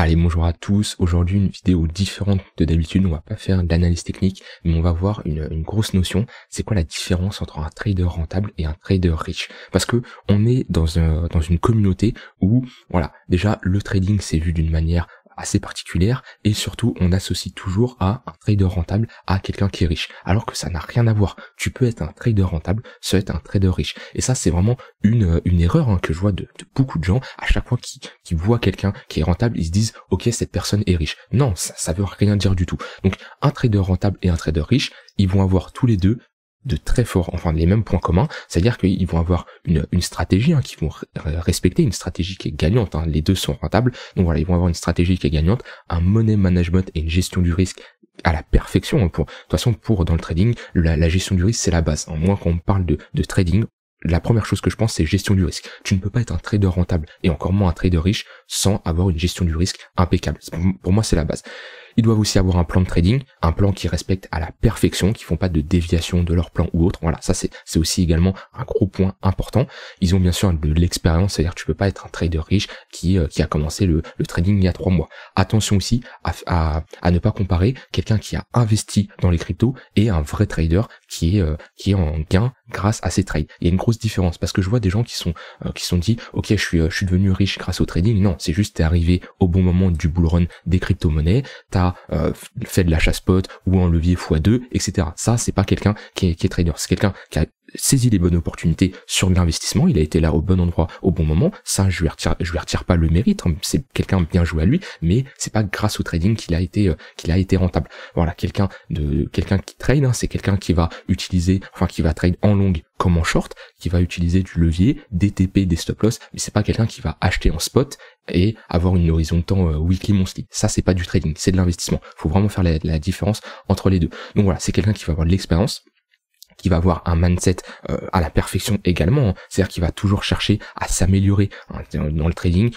Allez, bonjour à tous. Aujourd'hui, une vidéo différente de d'habitude. On va pas faire d'analyse technique, mais on va voir une, grosse notion. C'est quoi la différence entre un trader rentable et un trader riche Parce que on est dans, euh, dans une communauté où, voilà, déjà, le trading, c'est vu d'une manière assez particulière et surtout on associe toujours à un trader rentable à quelqu'un qui est riche alors que ça n'a rien à voir. Tu peux être un trader rentable, soit être un trader riche et ça c'est vraiment une, euh, erreur hein, que je vois de, beaucoup de gens à chaque fois qu'ils qui voient quelqu'un qui est rentable ils se disent ok cette personne est riche. Non ça, ça veut rien dire du tout. Donc un trader rentable et un trader riche ils vont avoir tous les deux de très forts, enfin les mêmes points communs, c'est-à-dire qu'ils vont avoir une, une stratégie hein, qu'ils vont euh, respecter, une stratégie qui est gagnante, hein. les deux sont rentables, donc voilà, ils vont avoir une stratégie qui est gagnante, un money management et une gestion du risque à la perfection. Hein, pour, de toute façon, pour dans le trading, la, gestion du risque, c'est la base. en hein. quand on parle de, de trading, la première chose que je pense, c'est gestion du risque. Tu ne peux pas être un trader rentable et encore moins un trader riche sans avoir une gestion du risque impeccable. Pour moi, c'est la base. Ils doivent aussi avoir un plan de trading, un plan qui respecte à la perfection, qui font pas de déviation de leur plan ou autre. Voilà, ça c'est aussi également un gros point important. Ils ont bien sûr de l'expérience, c'est-à-dire tu peux pas être un trader riche qui, euh, qui a commencé le, le, trading il y a trois mois. Attention aussi à, à, ne pas comparer quelqu'un qui a investi dans les cryptos et un vrai trader qui est, euh, qui est en gain grâce à ces trades. Il y a une grosse différence parce que je vois des gens qui sont euh, qui sont dit ok je suis euh, je suis devenu riche grâce au trading. Non, c'est juste t'es arrivé au bon moment du bull run des crypto-monnaies, t'as euh, fait de l'achat spot ou en levier x2, etc. Ça c'est pas quelqu'un qui est, qui est trader, c'est quelqu'un qui a saisi les bonnes opportunités sur l'investissement, il a été là au bon endroit, au bon moment, ça je lui retire, je lui retire pas le mérite, hein. c'est quelqu'un bien joué à lui, mais c'est pas grâce au trading qu'il a été euh, qu'il a été rentable. Voilà, quelqu'un de quelqu'un qui trade, hein, c'est quelqu'un qui va utiliser, enfin qui va trade en longue comme en short, qui va utiliser du levier, des TP, des stop loss, mais c'est pas quelqu'un qui va acheter en spot et avoir une horizon de euh, temps weekly, monthly. Ça, c'est pas du trading, c'est de l'investissement. Faut vraiment faire la différence entre les deux. Donc voilà, c'est quelqu'un qui va avoir de l'expérience, qui va avoir un mindset euh, à la perfection également, hein. c'est-à-dire qu'il va toujours chercher à s'améliorer. Hein, dans le trading,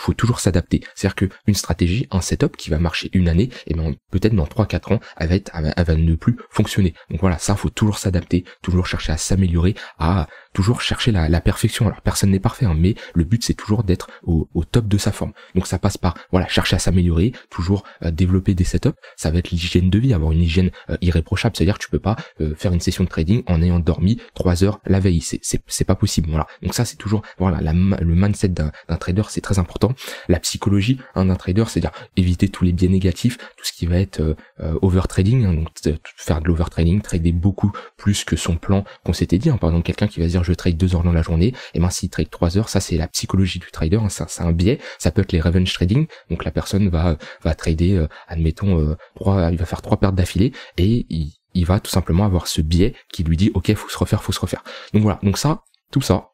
faut toujours s'adapter. C'est-à-dire qu'une stratégie, un setup qui va marcher une année, et eh ben peut-être dans 3-4 ans, elle va, être, va ne plus fonctionner. Donc voilà, ça, faut toujours s'adapter, toujours chercher à s'améliorer, à toujours chercher la, perfection. Alors personne n'est parfait, hein, mais le but c'est toujours d'être au, top de sa forme. Donc ça passe par voilà, chercher à s'améliorer, toujours euh, développer des setups. Ça va être l'hygiène de vie, avoir une hygiène euh, irréprochable. C'est-à-dire que tu peux pas euh, faire une session de trading en ayant dormi 3 heures la veille. C'est pas possible. Voilà. Donc ça c'est toujours voilà le mindset d'un trader, c'est très important la psychologie d'un trader, c'est-à-dire éviter tous les biais négatifs, tout ce qui va être euh, euh, overtrading, hein, donc faire de l'overtrading, trader beaucoup plus que son plan qu'on s'était dit. en hein. Par exemple, quelqu'un qui va dire je trade deux heures dans la journée, et eh ben s'il trade trois heures, ça c'est la psychologie du trader, hein. ça c'est un biais. Ça peut être les revenge trading, donc la personne va va trader, euh, admettons trois, il va faire trois pertes d'affilée et il, il va tout simplement avoir ce biais qui lui dit ok faut se refaire, faut se refaire. Donc voilà, donc ça, tout ça,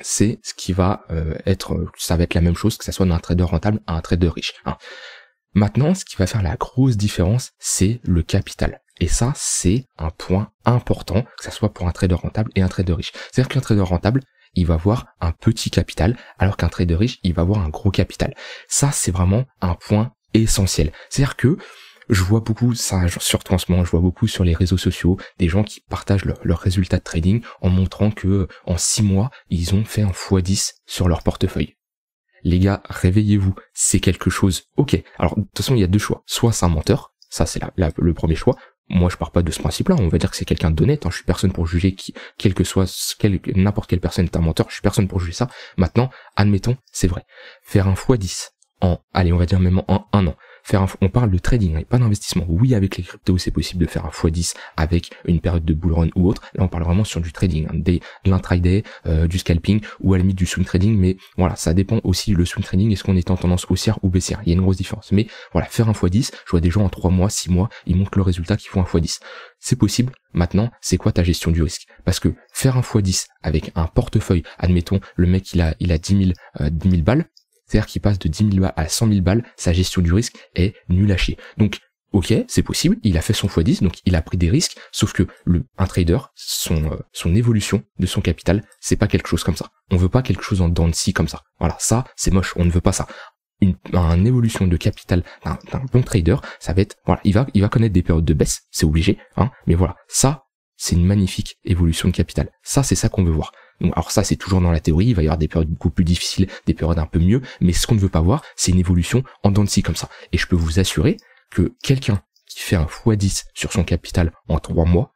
c'est ce qui va euh, être, ça va être la même chose que ça soit d'un trader rentable à un trader riche. Hein. Maintenant, ce qui va faire la grosse différence, c'est le capital. Et ça, c'est un point important, que ça soit pour un trader rentable et un trader riche. C'est-à-dire qu'un trader rentable, il va avoir un petit capital, alors qu'un trader riche, il va avoir un gros capital. Ça, c'est vraiment un point essentiel. C'est-à-dire que je vois beaucoup ça, surtout en je vois beaucoup sur les réseaux sociaux des gens qui partagent leurs résultats de trading en montrant que euh, en six mois, ils ont fait un x10 sur leur portefeuille. Les gars, réveillez-vous, c'est quelque chose. Ok, alors de toute façon, il y a deux choix. Soit c'est un menteur, ça c'est le premier choix, moi je pars pas de ce principe-là, on va dire que c'est quelqu'un d'honnête, honnête. Hein, je suis personne pour juger qui, quel que soit, n'importe quelle personne est un menteur, je suis personne pour juger ça. Maintenant, admettons, c'est vrai. Faire un x10 en, allez, on va dire même en un an, on parle de trading, hein, pas d'investissement. Oui, avec les cryptos, c'est possible de faire un x10 avec une période de bull run ou autre. Là, on parle vraiment sur du trading, hein, des, de l'intraday, euh, du scalping ou à la limite du swing trading. Mais voilà, ça dépend aussi du swing trading. Est-ce qu'on est en tendance haussière ou baissière? Il y a une grosse différence. Mais voilà, faire un x10, je vois des gens en 3 mois, 6 mois, ils montrent le résultat qu'ils font un x10. C'est possible. Maintenant, c'est quoi ta gestion du risque? Parce que faire un x10 avec un portefeuille, admettons, le mec, il a, il a 10 000, 10 000 balles, c'est-à-dire qu'il passe de 10 000 balles à 100 000 balles, sa gestion du risque est nulle à chier. Donc, ok, c'est possible, il a fait son x10, donc il a pris des risques, sauf que le, un trader, son, euh, son évolution de son capital, c'est pas quelque chose comme ça. On veut pas quelque chose en dents de scie comme ça. Voilà, ça, c'est moche, on ne veut pas ça. Une, évolution de capital d'un bon trader, ça va être, voilà, il va, il va connaître des périodes de baisse, c'est obligé, hein, mais voilà, ça, c'est une magnifique évolution de capital. Ça, c'est ça qu'on veut voir. Donc, alors ça, c'est toujours dans la théorie, il va y avoir des périodes beaucoup plus difficiles, des périodes un peu mieux, mais ce qu'on ne veut pas voir, c'est une évolution en dents de scie comme ça. Et je peux vous assurer que quelqu'un qui fait un x10 sur son capital en trois mois,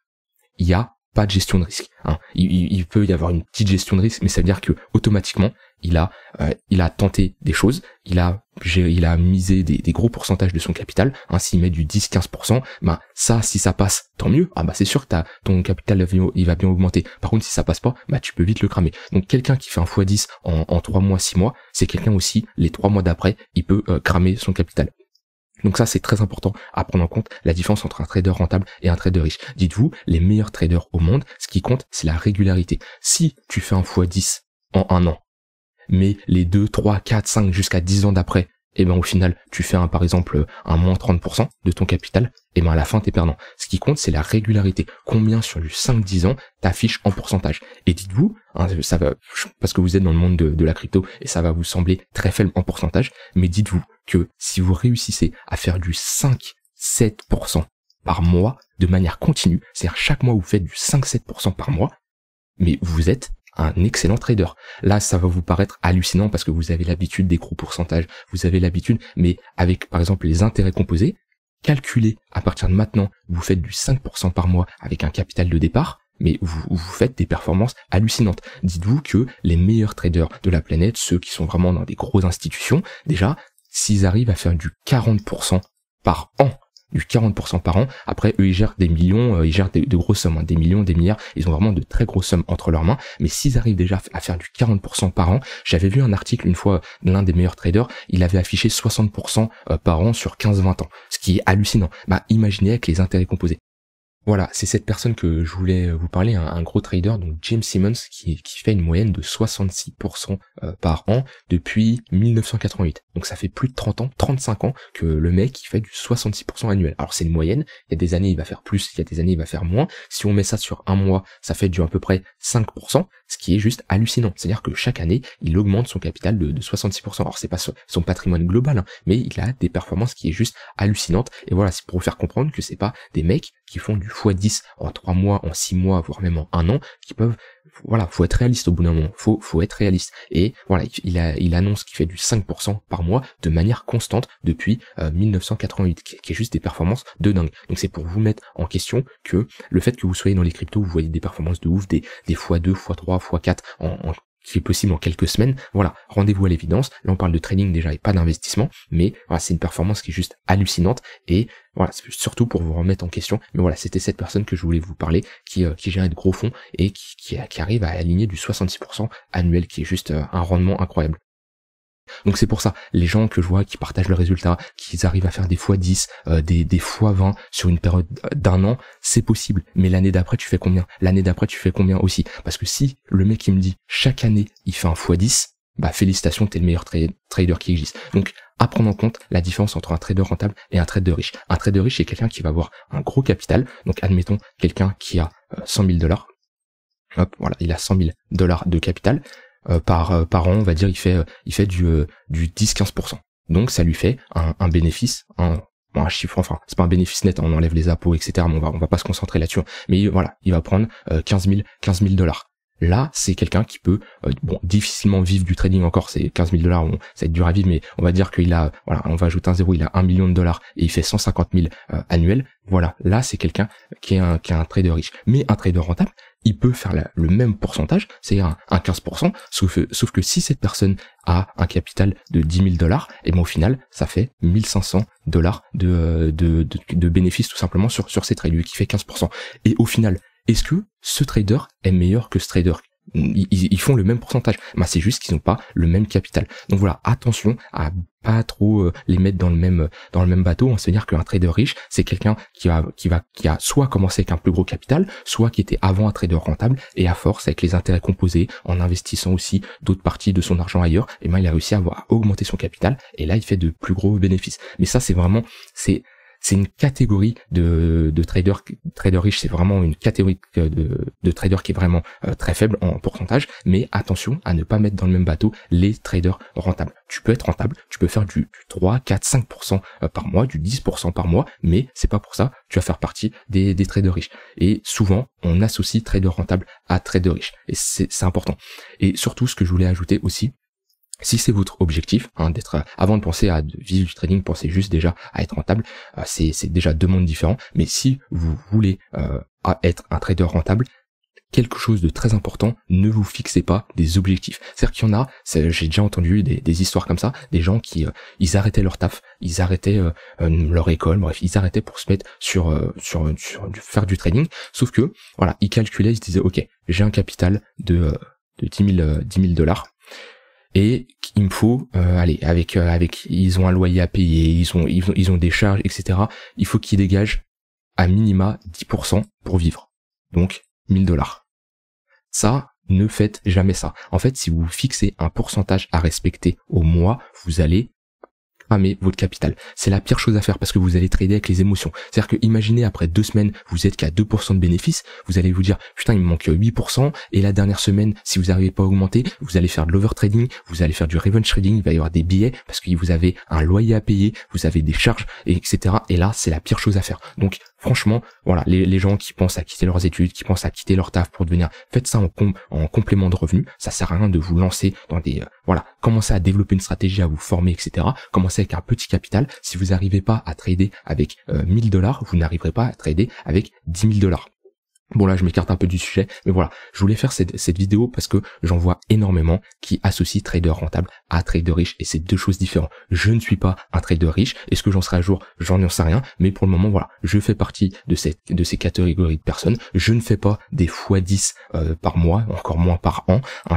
il y a pas de gestion de risque. Hein. Il, peut y avoir une petite gestion de risque, mais ça veut dire que automatiquement, il a, euh, il a tenté des choses, il a, il a misé des, gros pourcentages de son capital. Hein. S'il met du 10-15%, bah ça, si ça passe, tant mieux. Ah bah c'est sûr que ton capital il va bien augmenter. Par contre, si ça passe pas, bah tu peux vite le cramer. Donc quelqu'un qui fait un x10 en, trois mois, six mois, c'est quelqu'un aussi, les trois mois d'après, il peut euh, cramer son capital. Donc ça, c'est très important à prendre en compte la différence entre un trader rentable et un trader riche. Dites-vous, les meilleurs traders au monde, ce qui compte, c'est la régularité. Si tu fais un x10 en un an, mais les 2, 3, 4, 5 jusqu'à 10 ans d'après, et eh ben au final tu fais un par exemple un moins 30% de ton capital, et eh ben à la fin t'es perdant. Ce qui compte c'est la régularité. Combien sur du 5-10 ans t'affiches en pourcentage Et dites-vous, hein, ça va parce que vous êtes dans le monde de, de la crypto et ça va vous sembler très faible en pourcentage, mais dites-vous que si vous réussissez à faire du 5-7% par mois de manière continue, c'est-à-dire chaque mois vous faites du 5-7% par mois, mais vous êtes un excellent trader. Là, ça va vous paraître hallucinant parce que vous avez l'habitude des gros pourcentages, vous avez l'habitude, mais avec par exemple les intérêts composés, calculez à partir de maintenant, vous faites du 5% par mois avec un capital de départ, mais vous, vous faites des performances hallucinantes. Dites-vous que les meilleurs traders de la planète, ceux qui sont vraiment dans des grosses institutions, déjà, s'ils arrivent à faire du 40% par an du 40% par an. Après, eux, ils gèrent des millions, euh, ils gèrent de grosses sommes, hein, des millions, des milliards. Ils ont vraiment de très grosses sommes entre leurs mains. Mais s'ils arrivent déjà à faire du 40% par an, j'avais vu un article une fois l'un des meilleurs traders, il avait affiché 60% euh, par an sur 15-20 ans, ce qui est hallucinant. Bah, imaginez avec les intérêts composés. Voilà, c'est cette personne que je voulais euh, vous parler, un, gros trader, donc James Simmons, qui, fait une moyenne de 66% euh, par an depuis 1988. Donc ça fait plus de 30 ans, 35 ans que le mec il fait du 66% annuel. Alors c'est une moyenne, il y a des années il va faire plus, il y a des années il va faire moins. Si on met ça sur un mois, ça fait du à peu près 5%, ce qui est juste hallucinant. C'est-à-dire que chaque année, il augmente son capital de, 66%. Alors c'est pas son patrimoine global, hein, mais il a des performances qui est juste hallucinante. Et voilà, c'est pour vous faire comprendre que c'est pas des mecs qui font du fois 10 en 3 mois, en 6 mois, voire même en un an, qui peuvent, voilà, faut être réaliste au bout d'un moment, faut, faut être réaliste. Et voilà, il, a, il annonce qu'il fait du 5% par mois de manière constante depuis 1988, euh, qui, est juste des performances de dingue. Donc c'est pour vous mettre en question que le fait que vous soyez dans les cryptos, vous voyez des performances de ouf, des, des fois 2, fois 3, fois 4 en, en qui est possible en quelques semaines. Voilà, rendez-vous à l'évidence. Là, on parle de trading déjà et pas d'investissement, mais voilà, c'est une performance qui est juste hallucinante et voilà, surtout pour vous remettre en question. Mais voilà, c'était cette personne que je voulais vous parler qui, euh, gérait qui de gros fonds et qui, qui, arrive à aligner du 66% annuel, qui est juste euh, un rendement incroyable. Donc c'est pour ça, les gens que je vois qui partagent le résultat, qui arrivent à faire des fois 10, euh, des, des fois 20 sur une période euh, d'un an, c'est possible. Mais l'année d'après, tu fais combien L'année d'après, tu fais combien aussi Parce que si le mec il me dit chaque année, il fait un fois 10, bah félicitations, t'es le meilleur trader qui existe. Donc à prendre en compte la différence entre un trader rentable et un trader riche. Un trader riche, c'est quelqu'un qui va avoir un gros capital. Donc admettons quelqu'un qui a 100 euh, 000 dollars. Hop, voilà, il a 100 000 dollars de capital. Euh, euh, par, an, on va dire, il fait, euh, il fait du, du 10-15%. Donc ça lui fait un, un bénéfice, un, un chiffre, enfin, c'est pas un bénéfice net, hein, on enlève les impôts, etc. Mais on va, on va pas se concentrer là-dessus. Hein. Mais voilà, il va prendre 15 000, dollars. Là, c'est quelqu'un qui peut, bon, difficilement vivre du trading encore, c'est 15 000 dollars, ça va être dur à vivre, mais on va dire qu'il a, voilà, on va ajouter un zéro, il a 1 million de dollars et il fait 150 000 annuels. Voilà, là, c'est quelqu'un qui est qui est un trader riche. Mais un trader rentable, il peut faire le même pourcentage, c'est-à-dire un, 15%, sauf, euh, sauf que si cette personne a un capital de 10 000 dollars, et eh bien au final, ça fait 1500 dollars euh, de, de, de, bénéfices tout simplement sur, sur ces trades, lui qui fait 15%. Et au final, est-ce que ce trader est meilleur que ce trader ils, font le même pourcentage. Mais c'est juste qu'ils n'ont pas le même capital. Donc voilà, attention à pas trop euh, les mettre dans le même euh, dans le même bateau. On se dire qu'un trader riche, c'est quelqu'un qui va qui va qui a soit commencé avec un plus gros capital, soit qui était avant un trader rentable et à force avec les intérêts composés, en investissant aussi d'autres parties de son argent ailleurs, et eh ben il a réussi à, avoir, augmenter son capital et là il fait de plus gros bénéfices. Mais ça c'est vraiment c'est c'est une catégorie de, de traders riches, c'est vraiment une catégorie de, traders qui est vraiment euh, très faible en pourcentage, mais attention à ne pas mettre dans le même bateau les traders rentables. Tu peux être rentable, tu peux faire du, 3, 4, 5% par mois, du 10% par mois, mais c'est pas pour ça que tu vas faire partie des, des traders riches. Et souvent, on associe trader rentable à trader riches, et c'est important. Et surtout, ce que je voulais ajouter aussi, si c'est votre objectif, hein, d'être euh, avant de penser à vivre du trading, pensez juste déjà à être rentable. Euh, c'est déjà deux mondes différents. Mais si vous voulez euh, être un trader rentable, quelque chose de très important, ne vous fixez pas des objectifs. C'est-à-dire qu'il y en a, j'ai déjà entendu des, des, histoires comme ça, des gens qui euh, ils arrêtaient leur taf, ils arrêtaient leur école, bref, ils arrêtaient pour se mettre sur, sur, faire du trading, sauf que voilà, ils calculaient, ils se disaient ok, j'ai un capital de, de 10 000 dollars et il me faut euh, allez avec euh, avec ils ont un loyer à payer ils ont ils ont, ils ont des charges etc il faut qu'ils dégagent à minima 10% pour vivre donc 1000 dollars ça ne faites jamais ça en fait si vous fixez un pourcentage à respecter au mois vous allez mais votre capital. C'est la pire chose à faire parce que vous allez trader avec les émotions. C'est-à-dire que imaginez après deux semaines, vous êtes qu'à 2% de bénéfices, vous allez vous dire, putain, il me manque 8%, et la dernière semaine, si vous n'arrivez pas à augmenter, vous allez faire de l'overtrading, vous allez faire du revenge trading, il va y avoir des billets parce que vous avez un loyer à payer, vous avez des charges, etc. Et là, c'est la pire chose à faire. Donc, Franchement, voilà, les, gens qui pensent à quitter leurs études, qui pensent à quitter leur taf pour devenir, faites ça en, complément de revenu. Ça sert à rien de vous lancer dans des, euh, voilà, commencez à développer une stratégie, à vous former, etc. Commencez avec un petit capital. Si vous n'arrivez pas à trader avec 1000 euh, dollars, vous n'arriverez pas à trader avec 10 000 dollars. Bon là, je m'écarte un peu du sujet, mais voilà, je voulais faire cette, vidéo parce que j'en vois énormément qui associent trader rentable à trader riche et c'est deux choses différentes. Je ne suis pas un trader riche, et ce que j'en serai à jour J'en n'en sais rien, mais pour le moment, voilà, je fais partie de, cette, de ces catégories de personnes. Je ne fais pas des fois 10 euh, par mois, encore moins par an, hein.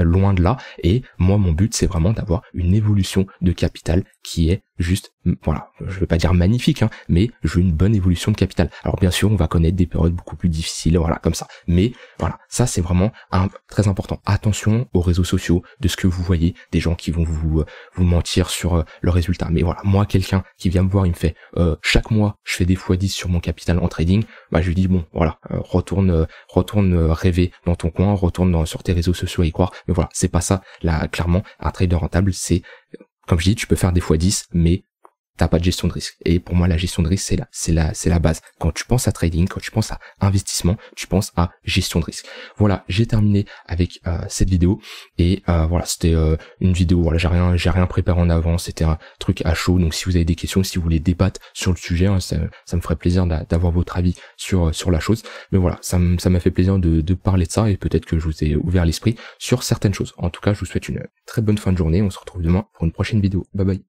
loin de là. Et moi, mon but, c'est vraiment d'avoir une évolution de capital qui est juste, voilà, je ne veux pas dire magnifique, hein, mais j'ai une bonne évolution de capital. Alors bien sûr, on va connaître des périodes beaucoup plus difficiles, voilà, comme ça. Mais voilà, ça c'est vraiment un, très important. Attention aux réseaux sociaux, de ce que vous voyez, des gens qui vont vous euh, vous mentir sur euh, le résultat. Mais voilà, moi quelqu'un qui vient me voir, il me fait euh, chaque mois, je fais des fois 10 sur mon capital en trading. Bah je lui dis bon, voilà, retourne, retourne rêver dans ton coin, retourne sur tes réseaux sociaux et croire. Mais voilà, c'est pas ça. Là, clairement, un trader rentable, c'est comme je dis, tu peux faire des fois 10, mais t'as pas de gestion de risque. Et pour moi, la gestion de risque, c'est là, c'est la, c'est la base. Quand tu penses à trading, quand tu penses à investissement, tu penses à gestion de risque. Voilà, j'ai terminé avec euh, cette vidéo et euh, voilà, c'était euh, une vidéo. Voilà, j'ai rien, j'ai rien préparé en avant. C'était un truc à chaud. Donc, si vous avez des questions, si vous voulez débattre sur le sujet, hein, ça, me ferait plaisir d'avoir votre avis sur sur la chose. Mais voilà, ça, ça m'a fait plaisir de parler de ça et peut-être que je vous ai ouvert l'esprit sur certaines choses. En tout cas, je vous souhaite une très bonne fin de journée. On se retrouve demain pour une prochaine vidéo. Bye bye.